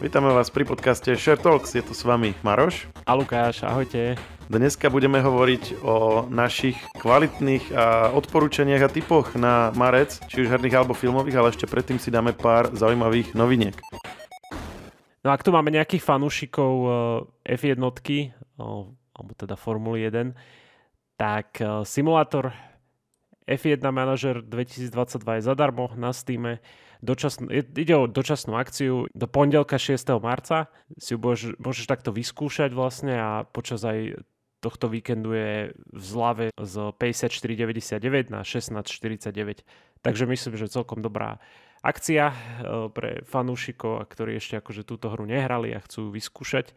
Vítame vás pri podcaste Share Talks, je tu s vami Maroš. A Lukáš, ahojte. Dneska budeme hovoriť o našich kvalitných a odporúčaniach a typoch na marec, či už herných alebo filmových, ale ešte predtým si dáme pár zaujímavých noviniek. No ak tu máme nejakých fanúšikov eh, F1, eh, alebo teda Formuly 1, tak eh, simulátor F1 Manager 2022 je zadarmo na Steam dočasn- ide o dočasnú akciu do pondelka 6. marca. Si ju môžeš, môžeš takto vyskúšať vlastne a počas aj tohto víkendu je v zlave z 54,99 na 16,49. Takže myslím, že celkom dobrá akcia e, pre fanúšikov, ktorí ešte akože túto hru nehrali a chcú vyskúšať.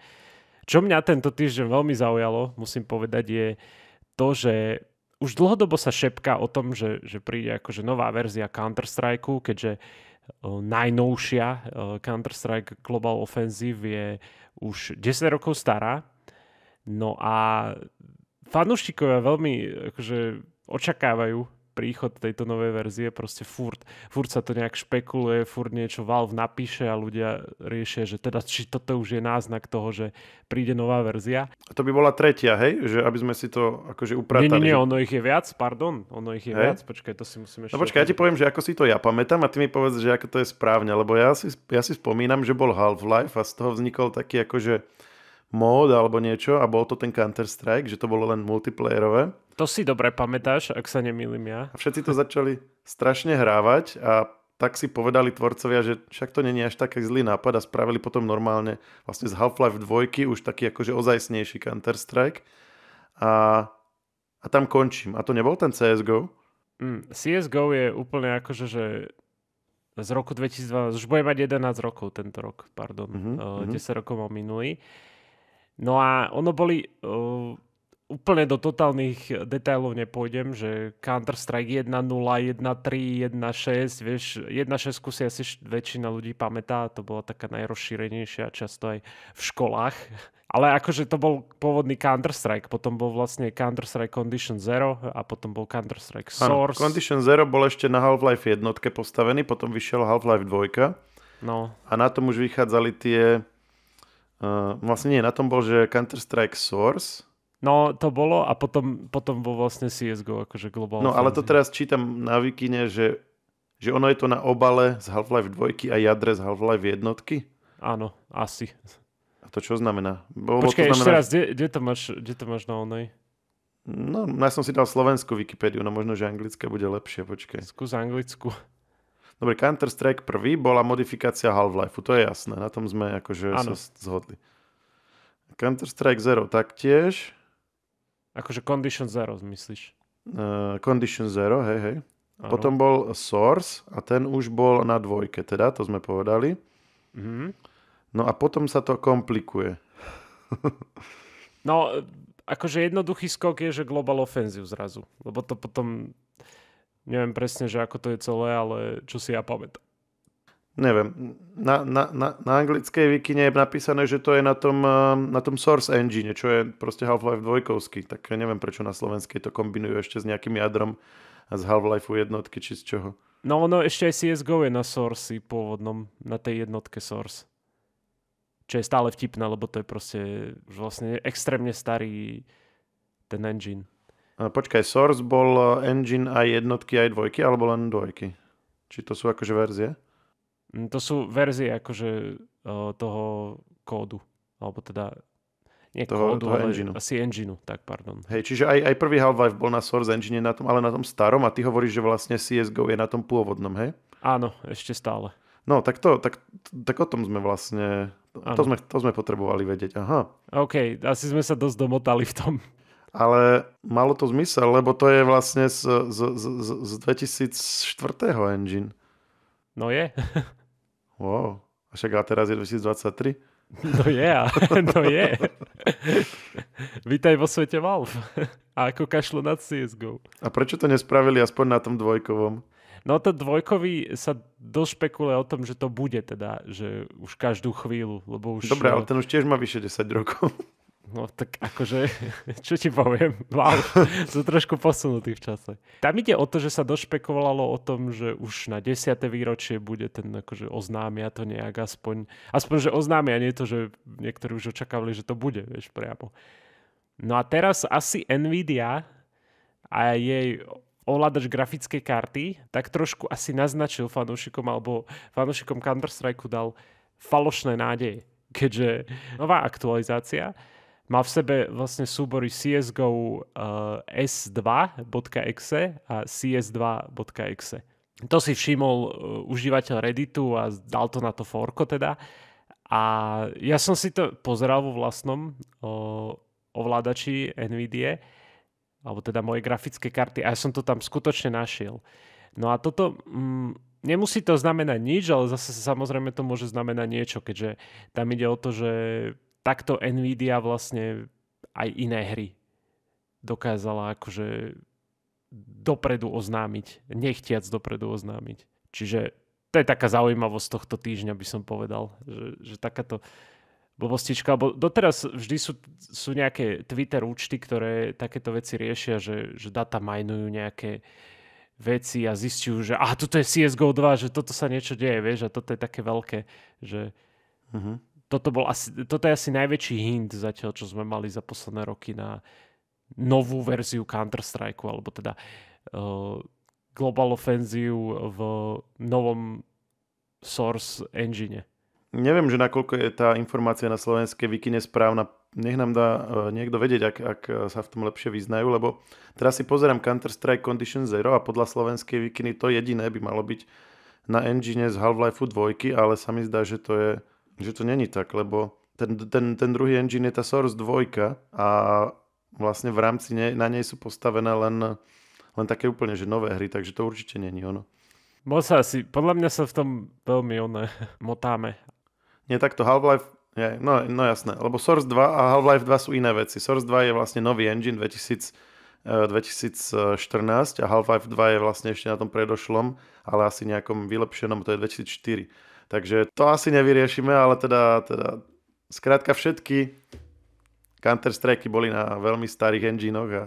Čo mňa tento týždeň veľmi zaujalo, musím povedať, je to, že už dlhodobo sa šepká o tom, že, že príde akože nová verzia Counter-Strike, keďže uh, najnovšia Counter-Strike Global Offensive je už 10 rokov stará. No a fanúšikovia veľmi akože, očakávajú príchod tejto novej verzie, proste furt, furt sa to nejak špekuluje, furt niečo Valve napíše a ľudia riešia, že teda či toto už je náznak toho, že príde nová verzia. A to by bola tretia, hej? Že aby sme si to akože upratali. Nie, nie, nie, ono ich je viac, pardon, ono ich je hej? viac, počkaj, to si musíme ešte... No počkaj, ja ti poviem, že ako si to ja pamätám a ty mi povedz, že ako to je správne, lebo ja si, ja si spomínam, že bol Half-Life a z toho vznikol taký akože mód alebo niečo a bol to ten Counter-Strike, že to bolo len multiplayerové. To si dobre pamätáš, ak sa nemýlim ja. A všetci to začali strašne hrávať a tak si povedali tvorcovia, že však to není až taký zlý nápad a spravili potom normálne vlastne z Half-Life 2 už taký akože ozajsnejší Counter-Strike a, a tam končím. A to nebol ten CSGO? Mm, CSGO je úplne akože, že z roku 2012, už bude mať 11 rokov tento rok, pardon, mm-hmm. uh, 10 rokov mal minulý. Uh, No a ono boli... Uh, úplne do totálnych detailov nepôjdem, že Counter-Strike 1.0, 1.3, 1.6, vieš, 1.6 si asi väčšina ľudí pamätá, to bola taká najrozšírenejšia, často aj v školách. Ale akože to bol pôvodný Counter-Strike, potom bol vlastne Counter-Strike Condition Zero a potom bol Counter-Strike Source. Ano, Condition Zero bol ešte na Half-Life jednotke postavený, potom vyšiel Half-Life 2. No. A na tom už vychádzali tie Uh, vlastne nie, na tom bol, že Counter-Strike Source. No, to bolo a potom, potom bol vlastne CSGO, akože Global No, ale to teraz čítam na Wikine, že, že ono je to na obale z Half-Life 2 a jadre z Half-Life 1. Áno, asi. A to čo znamená? Bolo Počkaj, to znamená... ešte raz, kde to, máš, kde to máš na onej? No, ja som si dal slovenskú Wikipédiu, no možno, že anglická bude lepšie, počkaj. Skús anglickú. Dobre, Counter-Strike prvý bola modifikácia Half-Life, to je jasné, na tom sme akože ano. sa zhodli. Counter-Strike Zero taktiež. Akože Condition Zero, myslíš? Uh, Condition Zero, hej, hej. Ano. Potom bol Source a ten už bol na dvojke, teda, to sme povedali. Mhm. No a potom sa to komplikuje. no, eh, akože jednoduchý skok je, že Global Offensive zrazu, lebo to potom Neviem presne, že ako to je celé, ale čo si ja pamätám. Neviem. Na, na, na, na anglickej vikine je napísané, že to je na tom, ehm, na tom Source Engine, čo je proste Half-Life 2. Tak neviem, prečo na slovenskej to kombinujú ešte s nejakým jadrom a z half life jednotky, či z čoho. No ono ešte aj CSGO je na Source pôvodnom, na tej jednotke Source. Čo je stále vtipné, lebo to je proste vlastne extrémne starý ten engine. Počkaj, Source bol e, engine aj jednotky, aj dvojky, alebo len dvojky? Či to sú akože verzie? Mm, to sú verzie akože e, toho kódu, alebo teda nie toho, kódu, toho ale engine asi engineu, tak pardon. Hej, čiže aj, aj prvý Half-Life bol na Source Engine, na tom, ale na tom starom a ty hovoríš, že vlastne CSGO je na tom pôvodnom, hej? Áno, ešte stále. No, tak to, tak, tak o tom sme vlastne, to sme, to sme potrebovali vedieť, aha. OK, asi sme sa dosť domotali v tom ale malo to zmysel, lebo to je vlastne z, z, z, z 2004. engine. No je. wow. A však a teraz je 2023. No je, no je. Vítaj vo svete Valve. A ako kašlo nad CSGO. A prečo to nespravili aspoň na tom dvojkovom? No to dvojkový sa došpekuluje o tom, že to bude teda, že už každú chvíľu, lebo už... Dobre, ale ten už tiež má vyše 10 rokov. No tak akože, čo ti poviem, wow, sú trošku posunutí v čase. Tam ide o to, že sa došpekovalo o tom, že už na 10. výročie bude ten, akože oznámia to nejak aspoň, aspoň, že oznámia, nie to, že niektorí už očakávali, že to bude, vieš, priamo. No a teraz asi Nvidia a jej ovládač grafickej karty tak trošku asi naznačil fanúšikom alebo fanúšikom Counter-Strike dal falošné nádeje, keďže nová aktualizácia má v sebe vlastne súbory CSGO uh, eh, s2.exe a cs2.exe. To si všimol uh, užívateľ Redditu a dal to na to forko teda. A ja som si to pozeral vo vlastnom uh, ovládači NVIDIA, alebo teda moje grafické karty a ja som to tam skutočne našiel. No a toto... Mm, Nemusí to znamenať nič, ale zase samozrejme to môže znamenať niečo, keďže tam ide o to, že takto Nvidia vlastne aj iné hry dokázala akože dopredu oznámiť, nechtiac dopredu oznámiť. Čiže to je taká zaujímavosť tohto týždňa, by som povedal, že, že takáto blbostička, lebo doteraz vždy sú, sú nejaké Twitter účty, ktoré takéto veci riešia, že, že data majnujú nejaké veci a zistiu, že a toto je CSGO 2, že toto sa niečo deje, vieš, a toto je také veľké, že uh-huh toto, bol asi, toto je asi najväčší hint zatiaľ, čo sme mali za posledné roky na novú verziu Counter-Strike, alebo teda uh, Global Offensive v novom Source engine. Neviem, že nakoľko je tá informácia na slovenskej wiki správna. Nech nám dá eh, niekto vedieť, ak, ak eh, sa v tom lepšie vyznajú, lebo teraz si pozerám Counter-Strike Condition Zero a podľa slovenskej vikiny to jediné by malo byť na engine z Half-Life 2, ale sa mi zdá, že to je že to není tak, lebo ten, ten, ten druhý engine je tá Source 2 a vlastne v rámci ne, na nej sú postavené len, len také úplne že nové hry, takže to určite není ono. Bol sa asi, podľa mňa sa v tom veľmi one, motáme. Nie takto, Half-Life, je, no, no jasné, lebo Source 2 a Half-Life 2 sú iné veci. Source 2 je vlastne nový engine 2000, 2014 e, a Half-Life 2 je vlastne ešte na tom predošlom, ale asi nejakom vylepšenom, to je 2004. Takže to asi nevyriešime, ale teda, teda skrátka všetky Counter-Strike boli na veľmi starých enginoch a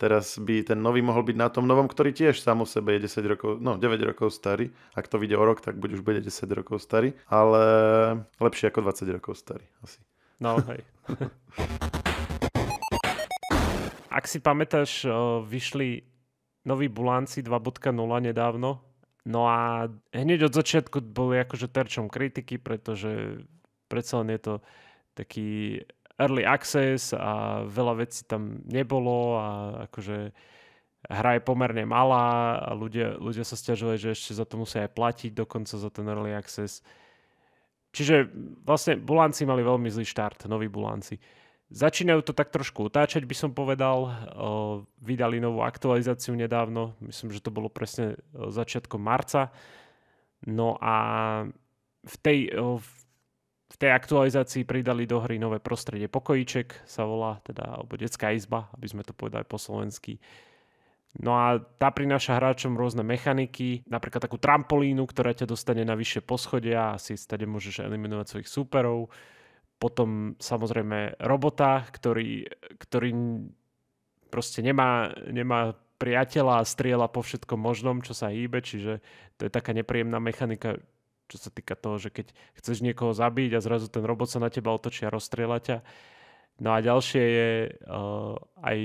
teraz by ten nový mohol byť na tom novom, ktorý tiež sám o sebe je 10 rokov, no 9 rokov starý. Ak to vyjde o rok, tak buď už bude 10 rokov starý, ale lepšie ako 20 rokov starý asi. No hej. Ak si pamätáš, eh, vyšli noví Bulanci 2.0 nedávno No a hneď od začiatku boli akože terčom kritiky, pretože predsa len je to taký early access a veľa vecí tam nebolo a akože hra je pomerne malá a ľudia, ľudia sa stiažovali, že ešte za to musia aj platiť dokonca za ten early access. Čiže vlastne Bulanci mali veľmi zlý štart, noví Bulanci. Uh, Začínajú to tak trošku utáčať by som povedal. Vydali novú aktualizáciu nedávno, myslím, že to bolo presne začiatkom marca. No a v tej, v tej aktualizácii pridali do hry nové prostredie pokojíček, sa volá, teda, alebo detská izba, aby sme to povedali po slovensky. No a tá prináša hráčom rôzne mechaniky, napríklad takú trampolínu, ktorá ťa dostane na vyššie poschodia a si stade môžeš eliminovať svojich súperov potom samozrejme robota, ktorý, ktorý proste nemá, nemá priateľa a strieľa po všetkom možnom, čo sa hýbe, čiže to je taká nepríjemná mechanika, čo sa týka toho, že keď chceš niekoho zabiť a zrazu ten robot sa na teba otočí a rozstriela ťa. No a ďalšie je uh, aj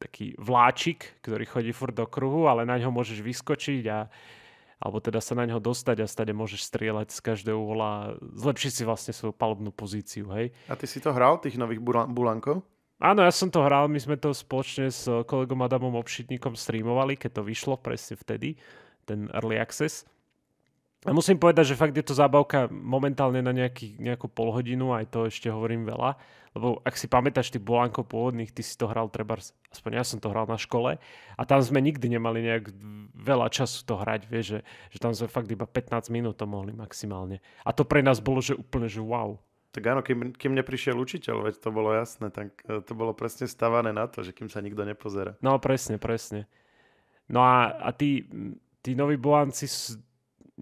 taký vláčik, ktorý chodí furt do kruhu, ale na ňo môžeš vyskočiť a uh, alebo teda sa na neho dostať a stade môžeš strieľať z každého uhla, zlepšiť si vlastne svoju palubnú pozíciu, hej. A ty si to hral, tých nových bulankov? Áno, ja som to hral, my sme to spoločne s kolegom Adamom Obšitníkom streamovali, keď to vyšlo presne vtedy, ten Early Access. A musím povedať, že fakt je to zábavka momentálne na nejaký, nejakú polhodinu, aj to ešte hovorím veľa. Lebo ak si pamätáš tých bolánkov pôvodných, ty si to hral treba, aspoň ja som to hral na škole a tam sme nikdy nemali nejak veľa času to hrať, vieš, že, že tam sme fakt iba 15 minút to mohli maximálne. A to pre nás bolo, že úplne, že wow. Tak áno, kým, kým neprišiel učiteľ, veď to bolo jasné, tak e, to bolo presne stavané na to, že kým sa nikto nepozerá. No presne, presne. No a, a tí, tí noví boanci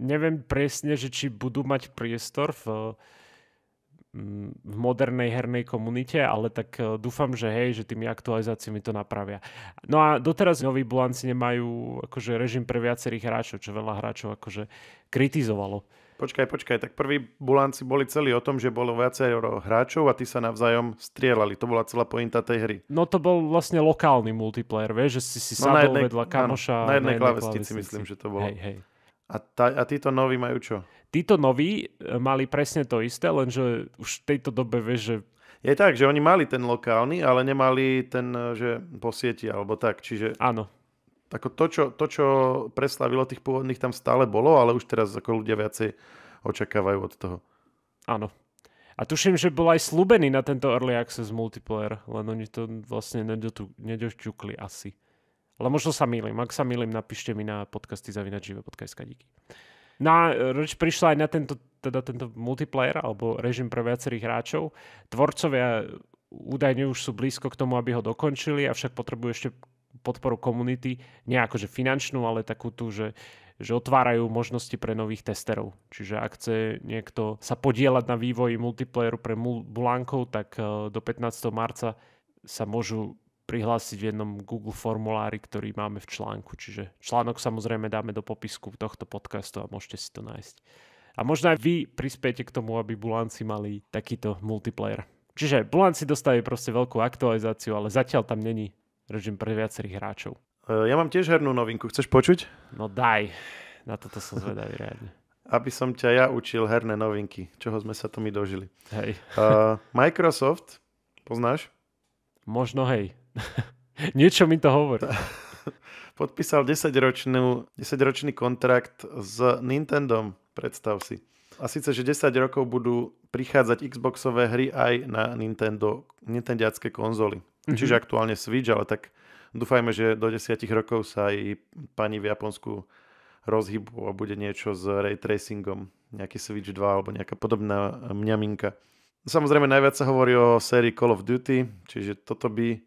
neviem presne, že či budú mať priestor v, mm, v modernej hernej komunite, ale tak e, dúfam, že hej, že tými aktualizáciami to napravia. No a doteraz noví Bulanci nemajú akože režim pre viacerých hráčov, čo veľa hráčov akože kritizovalo. Počkaj, počkaj, tak prví bulanci boli celí o tom, že bolo viacero hráčov a tí sa navzájom strieľali. To bola celá pointa tej hry. No to bol vlastne lokálny multiplayer, vieš, že si si no, sadol jednej, vedľa kamoša. na jednej, na jednej klavestici myslím, že to bolo. Hej, hej. A, tá, a títo noví majú čo? Títo noví e, mali presne to isté, lenže už v tejto dobe vieš, že... Je tak, že oni mali ten lokálny, ale nemali ten, e, že po sieti alebo tak, čiže... Áno. Tako to, čo, to, čo preslavilo tých pôvodných, tam stále bolo, ale už teraz ako ľudia viacej očakávajú od toho. Áno. A tuším, že bol aj slúbený na tento Early Access multiplayer, len oni to vlastne nedotu, asi. Ale možno sa milím. Ak sa milím, napíšte mi na podcasty zavinačžive.sk. Díky. Na, no e, reč prišla aj na tento, teda tento multiplayer alebo režim pre viacerých hráčov. Tvorcovia e, údajne už sú blízko k tomu, aby ho dokončili, avšak potrebujú ešte podporu komunity, nie akože finančnú, ale takú tú, že, že otvárajú možnosti pre nových testerov. Čiže ak chce niekto sa podielať na vývoji multiplayeru pre Bulankov, tak e, do 15. marca sa môžu prihlásiť v jednom Google formulári, ktorý máme v článku. Čiže článok samozrejme dáme do popisku tohto podcastu a môžete si to nájsť. A možno aj vy prispiete k tomu, aby Bulanci mali takýto multiplayer. Čiže Bulanci dostali proste veľkú aktualizáciu, ale zatiaľ tam není režim pre viacerých hráčov. E, ja mám tiež hernú novinku, chceš počuť? No daj, na toto som zvedavý rádne. Aby som ťa ja učil herné novinky, čoho sme sa to my dožili. Hej. Uh, Microsoft, poznáš? Možno hej. Niečo mi to hovorí. Podpísal 10-ročný, 10-ročný kontrakt s Nintendom, predstav si. A síce, že 10 rokov budú prichádzať Xboxové hry aj na Nintendo, Nintendiacké konzoly. Mm-hmm. Čiže aktuálne Switch, ale tak dúfajme, že do 10 rokov sa aj pani v Japonsku rozhybu a bude niečo s ray tracingom. Nejaký Switch 2 alebo nejaká podobná mňaminka. Samozrejme najviac sa hovorí o sérii Call of Duty, čiže toto by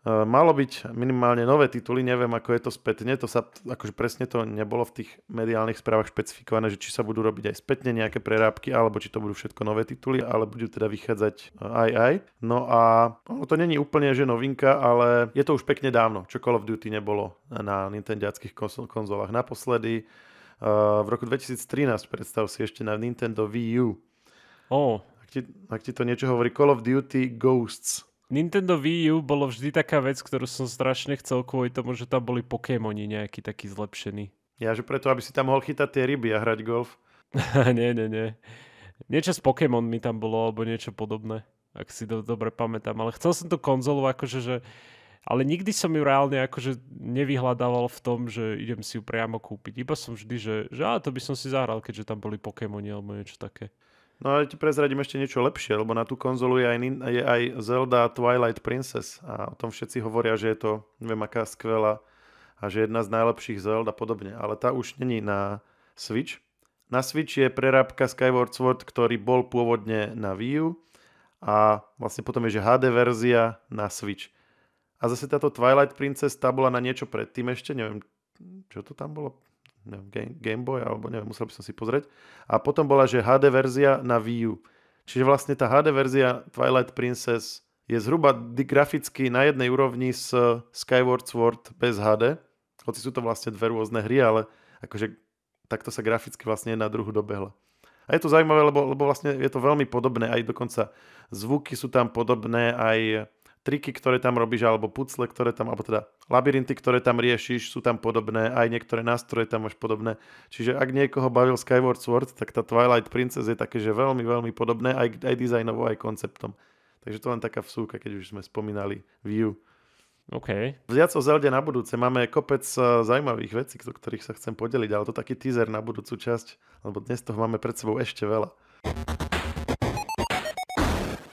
Eh, malo byť minimálne nové tituly, neviem ako je to spätne, to sa, akože presne to nebolo v tých mediálnych správach špecifikované, že či sa budú robiť aj spätne nejaké prerábky, alebo či to budú všetko nové tituly, ale budú teda vychádzať eh, aj aj. No a ono to není úplne, že novinka, ale je to už pekne dávno, čo Call of Duty nebolo na nintendiackých konzolách. Naposledy eh, v roku 2013, predstav si ešte na Nintendo Wii U. Oh. Ak, ti, ak ti to niečo hovorí, Call of Duty Ghosts Nintendo Wii U bolo vždy taká vec, ktorú som strašne chcel kvôli tomu, že tam boli Pokémoni nejaký taký zlepšený. Ja, že preto, aby si tam mohol chytať tie ryby a hrať golf. nie, nie, nie. Niečo s Pokémon mi tam bolo, alebo niečo podobné, ak si to dobre pamätám. Ale chcel som tú konzolu akože, že... Ale nikdy som ju reálne akože nevyhľadával v tom, že idem si ju priamo kúpiť. Iba som vždy, že, že á, to by som si zahral, keďže tam boli Pokémoni alebo niečo také. No a ti prezradím ešte niečo lepšie, lebo na tú konzolu je aj, je aj Zelda Twilight Princess a o tom všetci hovoria, že je to, neviem aká skvelá a že jedna z najlepších Zeld a podobne, ale tá už není na Switch. Na Switch je prerábka Skyward Sword, ktorý bol pôvodne na Wii U a vlastne potom je, že HD verzia na Switch. A zase táto Twilight Princess, tá bola na niečo predtým ešte, neviem, čo to tam bolo, neviem, Game, Game Boy, alebo neviem, musel by som si pozrieť. A potom bola, že HD verzia na Wii U. Čiže vlastne tá HD verzia Twilight Princess je zhruba graficky na jednej úrovni s Skyward Sword bez HD. Hoci sú to vlastne dve rôzne hry, ale akože takto sa graficky vlastne na druhu dobehla. A je to zaujímavé, lebo, lebo vlastne je to veľmi podobné, aj dokonca zvuky sú tam podobné, aj triky, ktoré tam robíš, alebo pucle, ktoré tam, alebo teda labyrinty, ktoré tam riešiš, sú tam podobné, aj niektoré nástroje tam máš podobné. Čiže ak niekoho bavil Skyward Sword, tak tá Twilight Princess je také, že veľmi, veľmi podobné, aj, aj dizajnovo, aj konceptom. Takže to len taká vsúka, keď už sme spomínali View. OK. Viac o Zelde na budúce. Máme kopec eh, zaujímavých vecí, do ktorých sa chcem podeliť, ale to taký teaser na budúcu časť, lebo dnes toho máme pred sebou ešte veľa.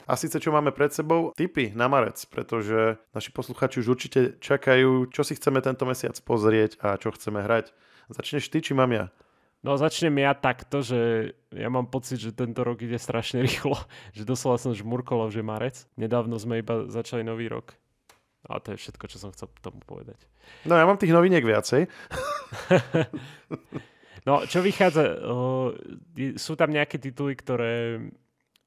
A síce čo máme pred sebou? Tipy na marec, pretože naši posluchači už určite čakajú, čo si chceme tento mesiac pozrieť a čo chceme hrať. Začneš ty, či mám ja? No začnem ja takto, že ja mám pocit, že tento rok ide strašne rýchlo, že doslova som žmurkolov, že marec. Nedávno sme iba začali nový rok. A to je všetko, čo som chcel tomu povedať. No ja mám tých noviniek viacej. no čo vychádza, sú tam nejaké tituly, ktoré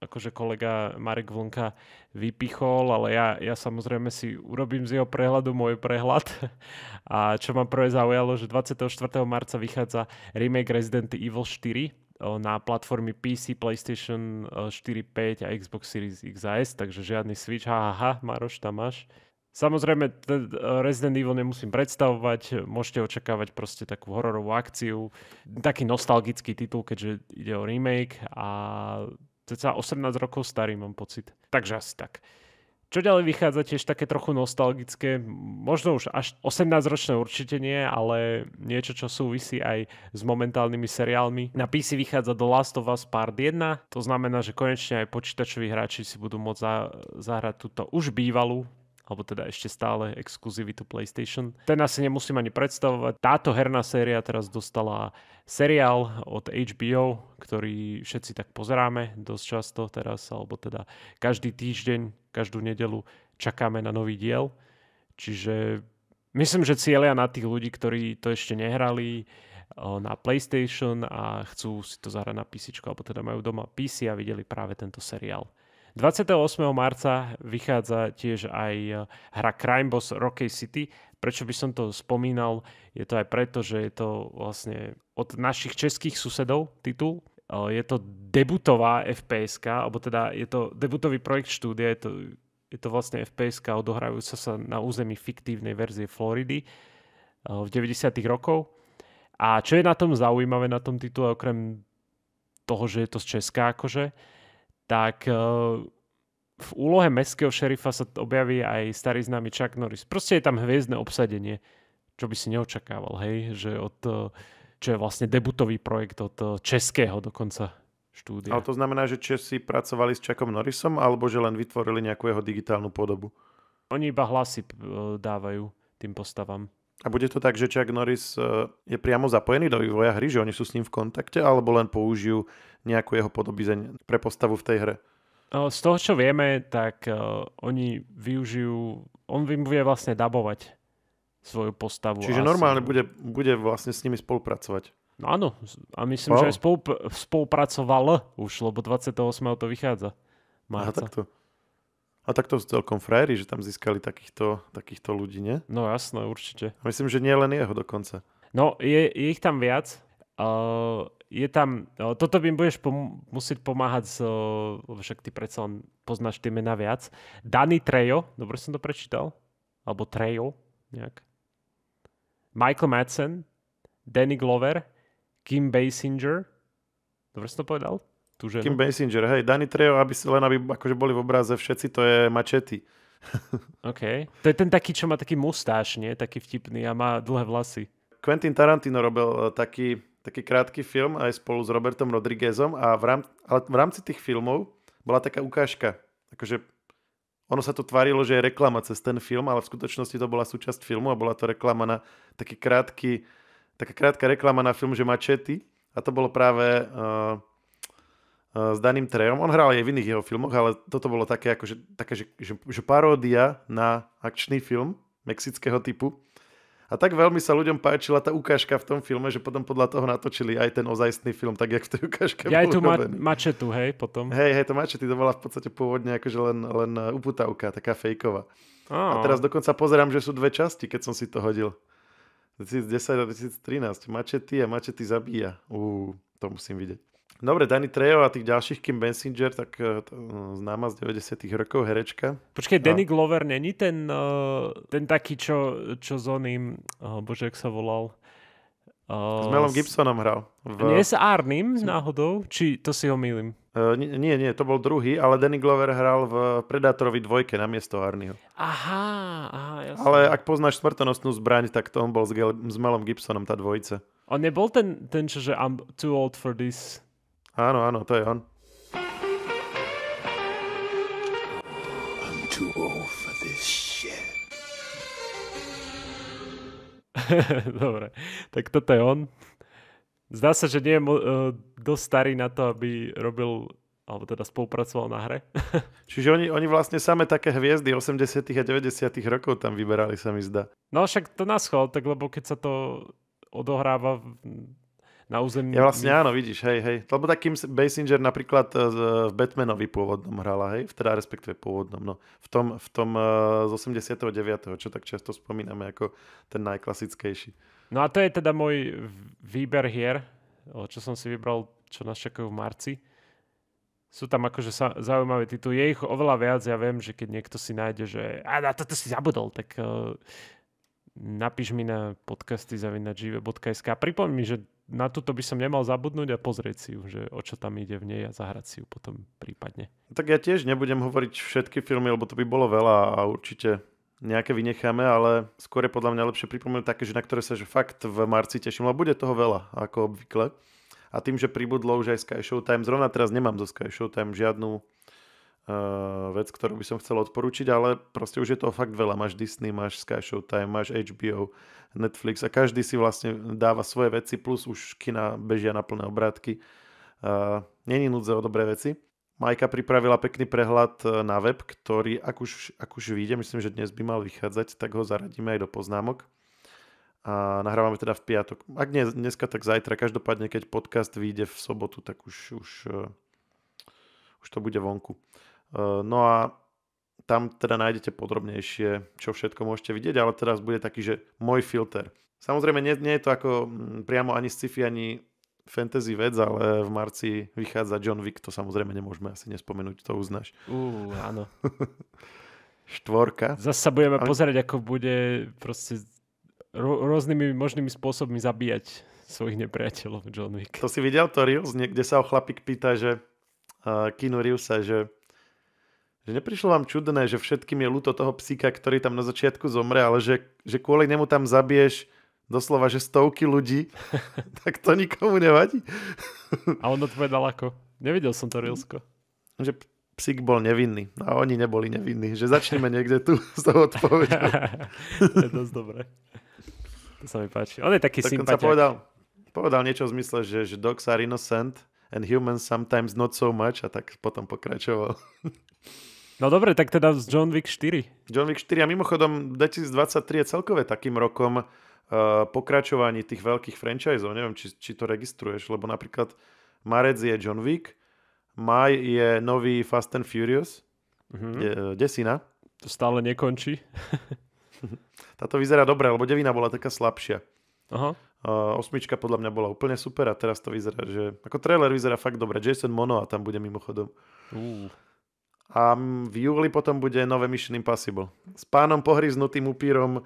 akože kolega Marek Vlnka vypichol, ale ja, ja samozrejme si urobím z jeho prehľadu môj prehľad. A čo ma prvé zaujalo, že 24. marca vychádza remake Resident Evil 4, na platformy PC, PlayStation 4, 5 a Xbox Series X takže žiadny Switch. Haha, Maroš, tam máš. Samozrejme, Resident Evil nemusím predstavovať, môžete očakávať proste takú hororovú akciu, taký nostalgický titul, keďže ide o remake a ceca 18 rokov starý, mám pocit. Takže asi tak. Čo ďalej vychádza tiež také trochu nostalgické, možno už až 18-ročné určite nie, ale niečo, čo súvisí aj s momentálnymi seriálmi. Na PC vychádza The Last of Us Part 1, to znamená, že konečne aj počítačoví hráči si budú môcť za- zahrať túto už bývalú alebo teda ešte stále exkluzivitu PlayStation. Ten asi nemusím ani predstavovať. Táto herná séria teraz dostala seriál od HBO, ktorý všetci tak pozeráme dosť často teraz, alebo teda každý týždeň, každú nedelu čakáme na nový diel. Čiže myslím, že cieľia na tých ľudí, ktorí to ešte nehrali, eh, na PlayStation a chcú si to zahrať na PC, alebo teda majú doma PC a videli práve tento seriál. 28. marca vychádza tiež aj e, hra Crime Boss Rocky City. Prečo by som to spomínal? Je to aj preto, že je to vlastne od našich českých susedov titul. E, je to debutová fps alebo teda je to debutový projekt štúdia, je to, je to vlastne fps odohrajúca sa na území fiktívnej verzie Floridy e, v 90. rokov. A čo je na tom zaujímavé na tom titule, okrem toho, že je to z Česka akože, tak eh, v úlohe mestského šerifa sa objaví aj starý známy Chuck Norris. Proste je tam hviezdne obsadenie, čo by si neočakával, hej, že od, eh, čo je vlastne debutový projekt od eh, českého dokonca štúdia. Ale to znamená, že Česi pracovali s Chuckom Norrisom, alebo že len vytvorili nejakú jeho digitálnu podobu? Oni iba hlasy dávajú tým postavám. A bude to tak, že Chuck Norris e, je priamo zapojený do vývoja hry, že oni sú s ním v kontakte, alebo len použijú nejakú jeho podobizeň pre postavu v tej hre? E, z toho, čo vieme, tak e, oni využijú... On im vie vlastne dabovať svoju postavu. Čiže normálne bude, bude vlastne s nimi spolupracovať. No áno, a myslím, oh. že aj spolup- spolupracoval už, lebo 28. to vychádza. Marca. Aha, takto. A tak to sú celkom frajeri, že tam získali takýchto, takýchto ľudí, nie? No jasné, určite. A myslím, že nie len jeho dokonca. No, je, je ich tam viac. Uh, je tam, uh, toto by budeš pom- musieť pomáhať, s, uh, však ty predsa len poznáš tie mená viac. Danny Trejo, dobre som to prečítal? Alebo Trejo, nejak. Michael Madsen, Danny Glover, Kim Basinger, dobre som to povedal? tú ženu. Kim Basinger, hej, Danny Trejo, aby si len aby akože boli v obraze všetci, to je mačety. OK. To je ten taký, čo má taký mustáš, nie? Taký vtipný a má dlhé vlasy. Quentin Tarantino robil e, taký, taký krátky film aj spolu s Robertom Rodriguezom a v, rám, ale v rámci tých filmov bola taká ukážka. Akože ono sa to tvárilo, že je reklama cez ten film, ale v skutočnosti to bola súčasť filmu a bola to reklama na taký krátky, taká krátka reklama na film, že mačety a to bolo práve uh, s daným Trejom. On hral aj v iných jeho filmoch, ale toto bolo také, že, akože, také že, že, že paródia na akčný film mexického typu. A tak veľmi sa ľuďom páčila tá ukážka v tom filme, že potom podľa toho natočili aj ten ozajstný film, tak jak v tej ukážke Ja aj tu ma- mačetu, hej, potom. Hej, hej, to mačety, to bola v podstate pôvodne akože len, len uh, uputavka, taká fejková. Oh. A teraz dokonca pozerám, že sú dve časti, keď som si to hodil. 2010 a 2013. Mačety a mačety zabíja. Uú, to musím vidieť. Dobre, Danny Trejo a tých ďalších, Kim Bensinger, tak eh, eh, známa z 90 rokov herečka. Počkej, a... Danny Glover není ten, eh, ten taký, čo, čo s oným, uh, bože, jak sa volal? Uh, s Melom Gibsonom hral. V... Nie s Arnim, s... náhodou? Či to si ho milím? Uh, nie, nie, to bol druhý, ale Danny Glover hral v Predátorovi dvojke na miesto Arnieho. Aha, aha, jasne. Ale ak poznáš smrtonostnú zbraň, tak to on bol s, Gale- s Melom Gibsonom, tá dvojica. On nebol ten, ten čo, že I'm too old for this Áno, áno, to je on. I'm too old for this shit. Dobre, tak toto je on. Zdá sa, že nie je uh, dosť starý na to, aby robil alebo teda spolupracoval na hre. Čiže oni, oni vlastne same také hviezdy 80. a 90. rokov tam vyberali, sa mi zdá. No však to naschval, tak lebo keď sa to odohráva na území... Ja vlastne áno, vidíš, hej, hej. Lebo tak Kim Basinger napríklad e, v Batmanovi pôvodnom hrala, hej, v teda respektíve pôvodnom, no. V tom, v tom e, z 89., čo tak často spomíname ako ten najklasickejší. No a to je teda môj výber hier, čo som si vybral, čo nás čakajú v marci. Sú tam akože sa, zaujímavé tituly. Je ich oveľa viac, ja viem, že keď niekto si nájde, že a na toto si zabudol, tak uh, napíš mi na podcasty zavinačive.sk. Pripomň mi, že na toto by som nemal zabudnúť a pozrieť si ju, že o čo tam ide v nej a zahrať si ju potom prípadne. Tak ja tiež nebudem hovoriť všetky filmy, lebo to by bolo veľa a určite nejaké vynecháme, ale skôr je podľa mňa lepšie pripomenúť také, že na ktoré sa že fakt v marci teším, lebo bude toho veľa, ako obvykle. A tým, že pribudlo už aj Sky Showtime, zrovna teraz nemám zo Sky Showtime žiadnu Eh, vec, ktorú by som chcel odporúčiť, ale proste už je toho fakt veľa. Máš Disney, máš Sky Showtime, máš HBO, Netflix a každý si vlastne dáva svoje veci, plus už kina bežia na plné obrátky. Eh, není núdze o dobré veci. Majka pripravila pekný prehľad eh, na web, ktorý, ak už, ak už vyjde, myslím, že dnes by mal vychádzať, tak ho zaradíme aj do poznámok. A nahrávame teda v piatok. Ak nie dneska, tak zajtra. Každopádne, keď podcast vyjde v sobotu, tak už, už, už to bude vonku. Eh, no a tam teda nájdete podrobnejšie, čo všetko môžete vidieť, ale teraz bude taký, že môj filter. Samozrejme, nie, nie je to ako mm, priamo ani sci-fi, ani fantasy vec, ale v marci vychádza John Wick, to samozrejme nemôžeme asi nespomenúť, to uznáš. Uh, áno. Štvorka. Zase sa budeme ale... pozerať, ako bude proste r- rôznymi možnými spôsobmi zabíjať svojich nepriateľov John Wick. To si videl to Reels, niekde sa o chlapík pýta, že uh, Keanu Reevesa, že že neprišlo vám čudné, že všetkým je ľúto toho psíka, ktorý tam na začiatku zomre, ale že, že kvôli nemu tam zabiješ doslova, že stovky ľudí, tak to nikomu nevadí. A on odpovedal ako? Nevidel som to Rilsko. Že psík bol nevinný a oni neboli nevinní. Že začneme niekde tu s tou odpovedou. to je dosť dobré. To sa mi páči. On je taký tak sympatiak. povedal, povedal niečo v zmysle, že, že dogs are innocent and humans sometimes not so much a tak potom pokračoval. No dobre, tak teda z John Wick 4. John Wick 4 a mimochodom 2023 je celkové takým rokom uh, pokračovaní tých veľkých franchiseov. Neviem, či, či to registruješ, lebo napríklad Marec je John Wick, Maj je nový Fast and Furious, mm-hmm. de, eh, desina. To stále nekončí. Táto vyzerá dobre, lebo devina bola taká slabšia. Aha. Uh, osmička podľa mňa bola úplne super a teraz to vyzerá, že... Ako trailer vyzerá fakt dobre. Jason Mono a tam bude mimochodom. Uh. A v júli potom bude nové Mission Impossible. S pánom pohryznutým upírom,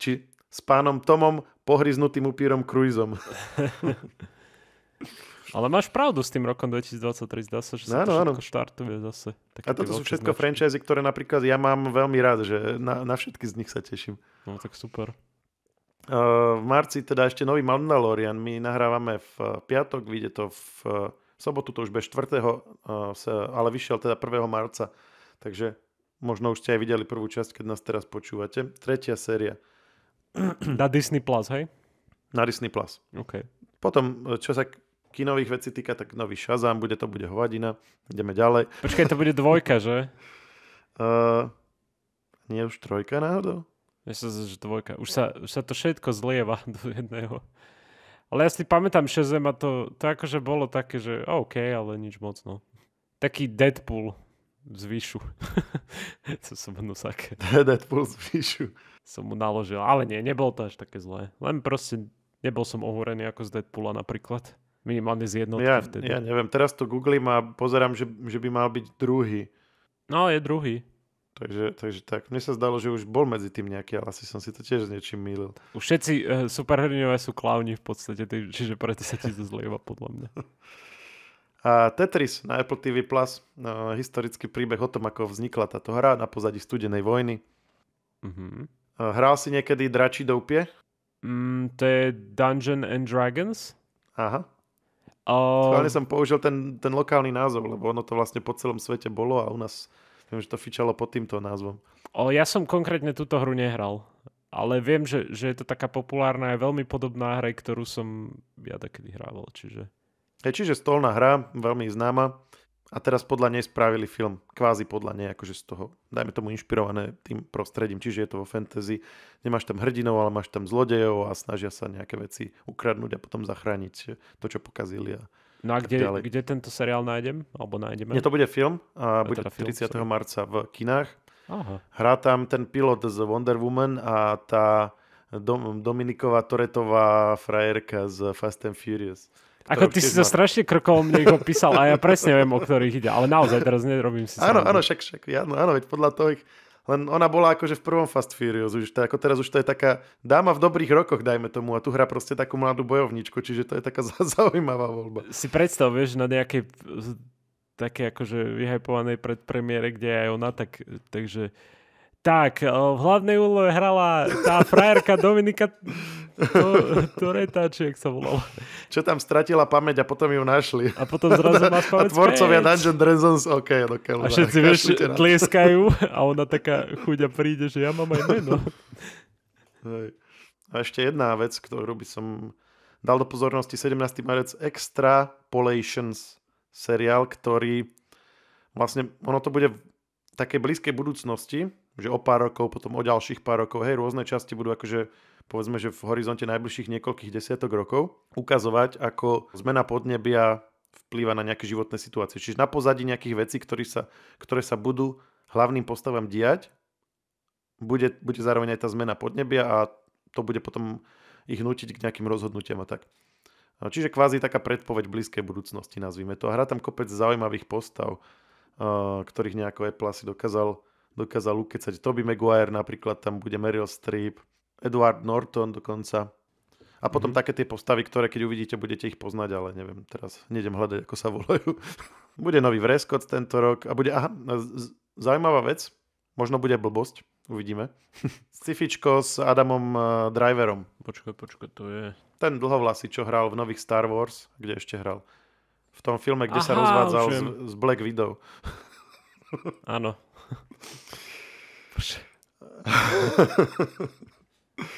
či s pánom Tomom pohryznutým upírom Cruiseom. Ale máš pravdu s tým rokom 2023, zdá sa, že sa no, to všetko štartuje zase. Také a toto sú všetko značky. franchise, ktoré napríklad ja mám veľmi rád, že na, na všetky z nich sa teším. No tak super. Ehm, v marci teda ešte nový Mandalorian. My nahrávame v eh, piatok, vyjde to v eh, v sobotu to už bez 4. ale vyšiel teda 1. marca. Takže možno už ste aj videli prvú časť, keď nás teraz počúvate. Tretia séria. Na Disney Plus, hej? Na Disney Plus. Okay. Potom, čo sa kinových vecí týka, tak nový Shazam, bude to bude hovadina. Ideme ďalej. Počkaj, to bude dvojka, že? Uh, nie už trojka náhodou? Myslím, že dvojka. Už sa, už sa to všetko zlieva do jedného. Ale ja si pamätám Shazam a to, to akože bolo také, že OK, ale nič moc, no. Taký Deadpool z výšu. to som nusak. Deadpool z výšu. Som mu naložil, ale nie, nebolo to až také zlé. Len proste nebol som ohúrený ako z Deadpoola napríklad. Minimálne z jednotky ja, vtedy. Ja neviem, teraz to googlím a pozerám, že, že by mal byť druhý. No, je druhý. Takže, takže tak, mne sa zdalo, že už bol medzi tým nejaký, ale asi som si to tiež s niečím mýlil. Už všetci e, eh, superhrdinové sú klauni v podstate, čiže preto sa ti to zlieva podľa mňa. A Tetris na Apple TV+, Plus, no, historický príbeh o tom, ako vznikla táto hra na pozadí studenej vojny. Mm-hmm. Hral si niekedy Dračí doupie? Mm, to je Dungeon and Dragons. Aha. Um... Schválne som použil ten, ten lokálny názov, lebo ono to vlastne po celom svete bolo a u nás Viem, že to fičalo pod týmto názvom. O, ja som konkrétne túto hru nehral, ale viem, že, že je to taká populárna a veľmi podobná hra, ktorú som ja takedy hrával. Čiže... Je, čiže stolná hra, veľmi známa. A teraz podľa nej spravili film, kvázi podľa nej, akože z toho, dajme tomu inšpirované tým prostredím, čiže je to vo fantasy, nemáš tam hrdinov, ale máš tam zlodejov a snažia sa nejaké veci ukradnúť a potom zachrániť to, čo pokazili a No a kde, kde tento seriál nájdem? Alebo nájdeme? Nie, to bude film. A bude teda 30. Film, marca v kinách. Aha. Hrá tam ten pilot z Wonder Woman a tá Dom- Dominiková Toretová frajerka z Fast and Furious. Ako ty si to ma... strašne krkom niekto písal a ja presne viem, o ktorých ide, ale naozaj teraz nerobím si Áno, áno, však, však, áno, áno, veď podľa toho ich len ona bola akože v prvom Fast Furious, už to, ako teraz už to je taká dáma v dobrých rokoch, dajme tomu, a tu hra proste takú mladú bojovničku, čiže to je taká zaujímavá voľba. Si predstav, vieš, na nejakej také akože vyhypovanej predpremiere, kde je aj ona, tak, takže tak, v hlavnej úlohe hrala tá frajerka Dominika či jak sa volala. Čo tam stratila pamäť a potom ju našli. A potom zrazu máš pamäť A tvorcovia Dungeon Dragons, ok, no A všetci, vieš, tlieskajú a ona taká chuďa príde, že ja mám aj meno. Hej. A ešte jedna vec, ktorú by som dal do pozornosti, 17. marec Extra Polations seriál, ktorý vlastne, ono to bude v takej blízkej budúcnosti, že o pár rokov, potom o ďalších pár rokov, hej, rôzne časti budú akože povedzme, že v horizonte najbližších niekoľkých desiatok rokov ukazovať, ako zmena podnebia vplýva na nejaké životné situácie. Čiže na pozadí nejakých vecí, ktoré sa, ktoré sa budú hlavným postavám diať, bude, bude zároveň aj tá zmena podnebia a to bude potom ich nutiť k nejakým rozhodnutiam a tak. No, čiže kvázi taká predpoveď blízkej budúcnosti, nazvime to. A hrá tam kopec zaujímavých postav, eh, ktorých nejako Apple si dokázal dokázal ukecať Toby Maguire napríklad, tam bude Meryl Streep, Edward Norton dokonca. A potom mm-hmm. také tie postavy, ktoré keď uvidíte, budete ich poznať, ale neviem, teraz nedem hľadať, ako sa volajú. bude nový Vreskot tento rok a bude, aha, z- zaujímavá vec, možno bude blbosť, uvidíme. Scifičko s Adamom eh, Driverom. Počkaj, počkaj, to je... Ten dlhovlasý, čo hral v nových Star Wars, kde ešte hral. V tom filme, kde Aha, sa rozvádzal s, s Black Widow. Áno,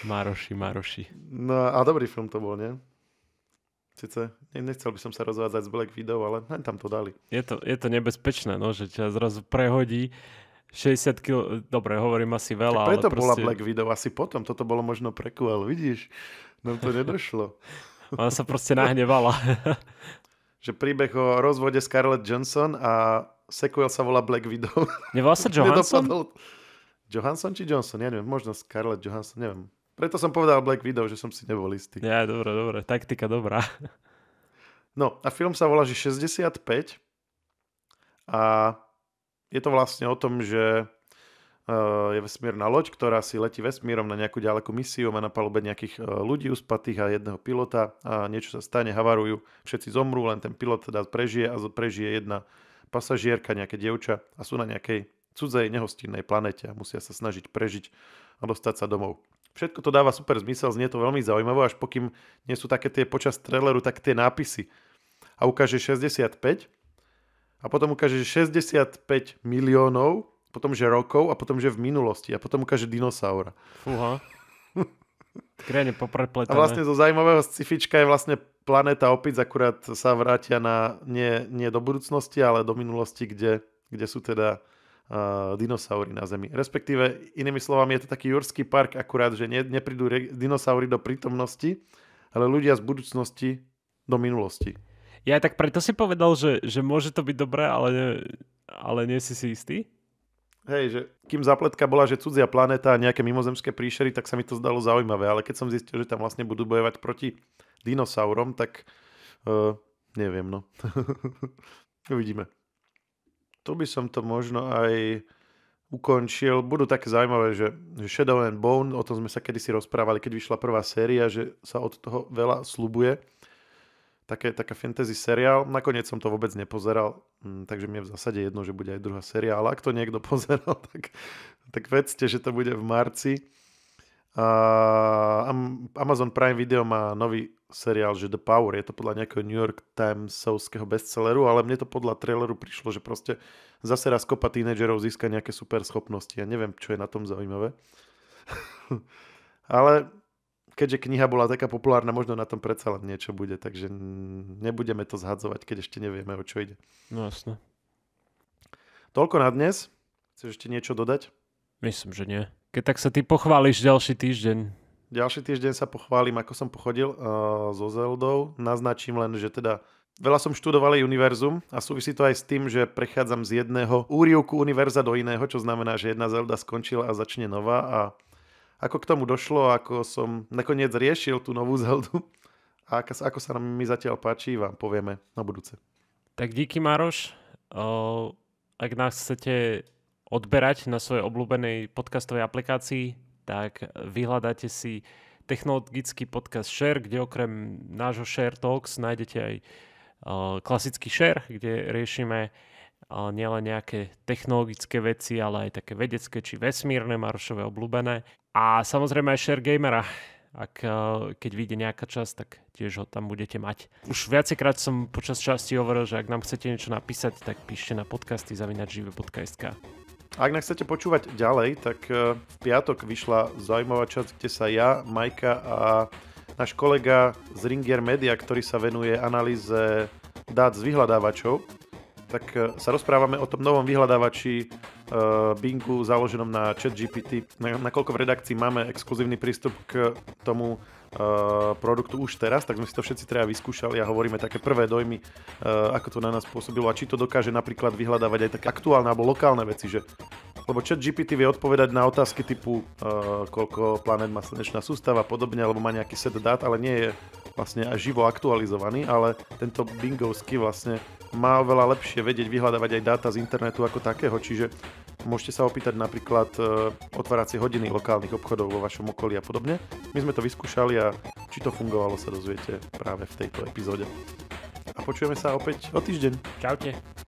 Maroši, Maroši. No a dobrý film to bol, nie? Sice nechcel by som sa rozvádzať z Black Video, ale len tam to dali. Je to, je to nebezpečné, no, že ťa zrazu prehodí 60 kg, dobre, hovorím asi veľa, tak preto ale proste... bola Black Video, asi potom, toto bolo možno prequel, vidíš? Nám to nedošlo. Ona sa proste nahnevala. že príbeh o rozvode Scarlett Johnson a Sequel sa volá Black Widow. Nevolá vlastne sa Johansson? Johansson či Johnson? Ja neviem, možno Scarlett Johansson, neviem. Preto som povedal Black Widow, že som si nebol istý. Ja, dobre, dobre, taktika dobrá. No a film sa volá, že 65 a je to vlastne o tom, že e, je vesmírna loď, ktorá si letí vesmírom na nejakú ďalekú misiu, má na palube nejakých e, ľudí uspatých a jedného pilota a niečo sa stane, havarujú, všetci zomrú, len ten pilot teda prežije a prežije jedna pasažierka, nejaké dievča a sú na nejakej cudzej nehostinnej planete a musia sa snažiť prežiť a dostať sa domov. Všetko to dáva super zmysel, znie to veľmi zaujímavo, až pokým nie sú také tie počas traileru, tak tie nápisy. A ukáže 65 a potom ukáže 65 miliónov, potom že rokov a potom že v minulosti a potom ukáže dinosaura. Fúha. Krajne poprepletané. A vlastne zo zaujímavého scifička je vlastne Planéta opäť akurát sa vrátia na, nie, nie do budúcnosti, ale do minulosti, kde, kde sú teda uh, dinosaury na Zemi. Respektíve, inými slovami, je to taký jurský park, akurát, že ne, neprídu re- dinosaury do prítomnosti, ale ľudia z budúcnosti do minulosti. Ja tak preto si povedal, že, že môže to byť dobré, ale, nie, ale nie si si istý? Hej, že kým zapletka bola, že cudzia planéta a nejaké mimozemské príšery, tak sa mi to zdalo zaujímavé, ale keď som zistil, že tam vlastne budú bojovať proti dinosaurom, tak uh, neviem, no. Uvidíme. Tu by som to možno aj ukončil. Budú také zaujímavé, že Shadow and Bone, o tom sme sa kedysi rozprávali, keď vyšla prvá séria, že sa od toho veľa slubuje. Také, taká fantasy seriál. Nakoniec som to vôbec nepozeral, mm, takže mi je v zásade jedno, že bude aj druhá séria, ale ak to niekto pozeral, tak, tak vedzte, že to bude v marci. A Amazon Prime Video má nový seriál, že The Power, je to podľa nejakého New York Timesovského bestselleru, ale mne to podľa traileru prišlo, že proste zase raz kopa tínedžerov získa nejaké super schopnosti. Ja neviem, čo je na tom zaujímavé. ale keďže kniha bola taká populárna, možno na tom predsa len niečo bude, takže nebudeme to zhadzovať, keď ešte nevieme, o čo ide. No jasne. Toľko na dnes. Chceš ešte niečo dodať? Myslím, že nie. Keď tak sa ty pochváliš ďalší týždeň. Ďalší týždeň sa pochválim, ako som pochodil uh, so Zeldou. Naznačím len, že teda veľa som študoval aj univerzum a súvisí to aj s tým, že prechádzam z jedného úrivku univerza do iného, čo znamená, že jedna Zelda skončila a začne nová a ako k tomu došlo, ako som nakoniec riešil tú novú Zeldu a ako, ako sa nám mi zatiaľ páči, vám povieme na budúce. Tak díky Maroš. Ak nás chcete odberať na svojej obľúbenej podcastovej aplikácii, tak vyhľadáte si technologický podcast Share, kde okrem nášho Share Talks nájdete aj e, klasický Share, kde riešime e, nielen nejaké technologické veci, ale aj také vedecké či vesmírne, Marošové obľúbené. A samozrejme aj Share Gamera, ak, e, keď vyjde nejaká časť, tak tiež ho tam budete mať. Už viacejkrát som počas časti hovoril, že ak nám chcete niečo napísať, tak píšte na podcasty zavinačžive.sk. Ak nás chcete počúvať ďalej, tak e, v piatok vyšla zaujímavá časť, kde sa ja, Majka a náš kolega z Ringier Media, ktorý sa venuje analýze dát z vyhľadávačov, tak e, sa rozprávame o tom novom vyhľadávači e, Bingu založenom na ChatGPT, nakoľko v redakcii máme exkluzívny prístup k tomu Eh, produktu už teraz, tak sme si to všetci treba vyskúšali a hovoríme také prvé dojmy, uh, ako to na nás pôsobilo a či to dokáže napríklad vyhľadávať aj také aktuálne alebo lokálne veci, že lebo chat GPT vie odpovedať na otázky typu uh, koľko planet má slnečná sústava a podobne, alebo má nejaký set dát, ale nie je vlastne aj živo aktualizovaný, ale tento bingovský vlastne má oveľa lepšie vedieť vyhľadávať aj dáta z internetu ako takého, čiže Môžete sa opýtať napríklad e, otváracie hodiny lokálnych obchodov vo vašom okolí a podobne. My sme to vyskúšali a či to fungovalo sa dozviete práve v tejto epizóde. A počujeme sa opäť o týždeň. Čaute.